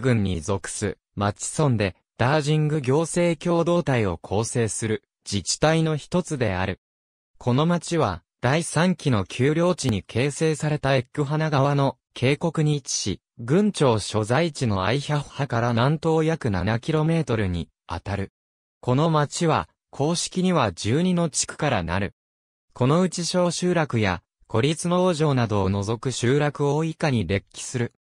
郡に属す、町村で、ダージング行政共同体を構成する、自治体の一つである。この町は、第3期の丘陵地に形成されたエッグ花川の渓谷に位置し、郡庁所在地のアイヒャッハから南東約 7km に当たる。この町は、公式には12の地区からなる。このうち小集落や、孤立農場などを除く集落を以下に列記する。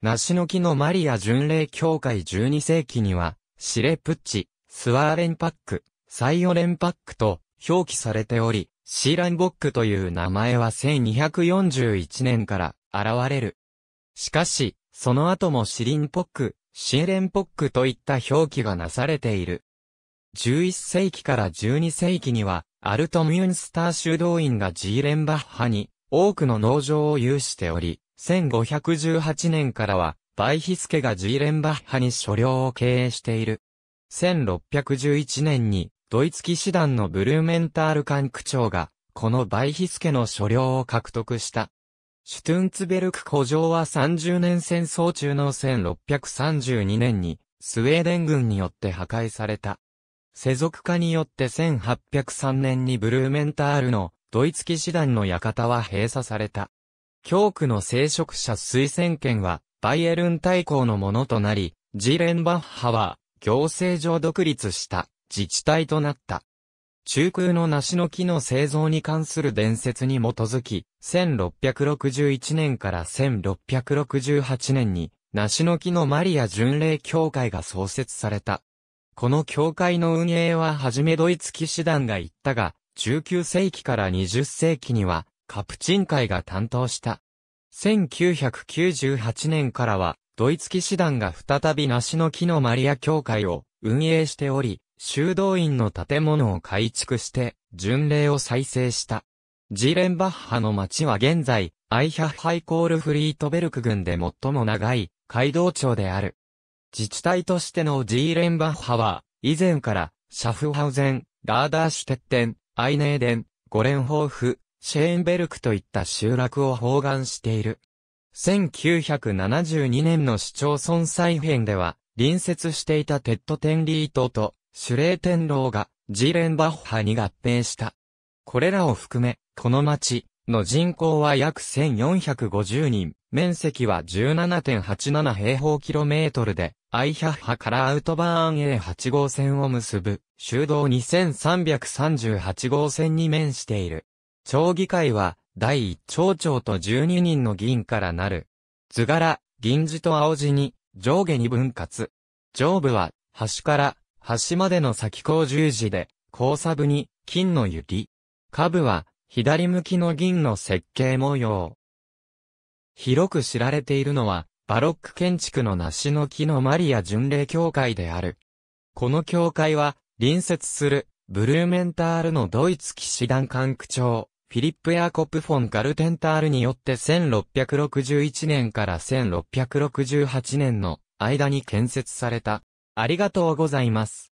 梨の木のマリア巡礼協会12世紀には、シレプッチ、スワーレンパック、サイオレンパックと表記されており、シーランボックという名前は1241年から現れる。しかし、その後もシリンポック、シーレンポックといった表記がなされている。11世紀から12世紀には、アルトミュンスター修道院がジーレンバッハに多くの農場を有しており、1518年からは、バイヒスケがジーレンバッハに所領を経営している。1611年に、ドイツ騎士団のブルーメンタール管区長が、このバイヒスケの所領を獲得した。シュトゥンツベルク古城は30年戦争中の1632年に、スウェーデン軍によって破壊された。世俗化によって1803年にブルーメンタールのドイツ騎士団の館は閉鎖された。教区の聖職者推薦権は、バイエルン大公のものとなり、ジーレンバッハは、行政上独立した自治体となった。中空の梨の木の製造に関する伝説に基づき、1661年から1668年に、梨の木のマリア巡礼協会が創設された。この協会の運営ははじめドイツ騎士団が言ったが、19世紀から20世紀には、カプチン会が担当した。1998年からは、ドイツ騎士団が再び梨の木のマリア教会を運営しており、修道院の建物を改築して、巡礼を再生した。ジーレンバッハの町は現在、アイヒャッハイコールフリートベルク郡で最も長い街道町である。自治体としてのジーレンバッハは、以前から、シャフハウゼン、ラーダーシュテッテン、アイネーデン、ゴレンホーフ、シェーンベルクといった集落を包含している。1972年の市町村再編では、隣接していたテッドテンリー島とシュレーテンローがジーレンバッハに合併した。これらを含め、この町の人口は約1450人、面積は17.87平方キロメートルで、アイヒャッハからアウトバーン A8 号線を結ぶ、修道2338号線に面している。町議会は、第一町長と12人の議員からなる。図柄、銀字と青字に、上下に分割。上部は、端から、端までの先行十字で、交差部に、金の指。下部は、左向きの銀の設計模様。広く知られているのは、バロック建築の梨の木のマリア巡礼教会である。この教会は、隣接する、ブルーメンタールのドイツ騎士団管区長、フィリップ・ヤーコプ・フォン・ガルテンタールによって1661年から1668年の間に建設された。ありがとうございます。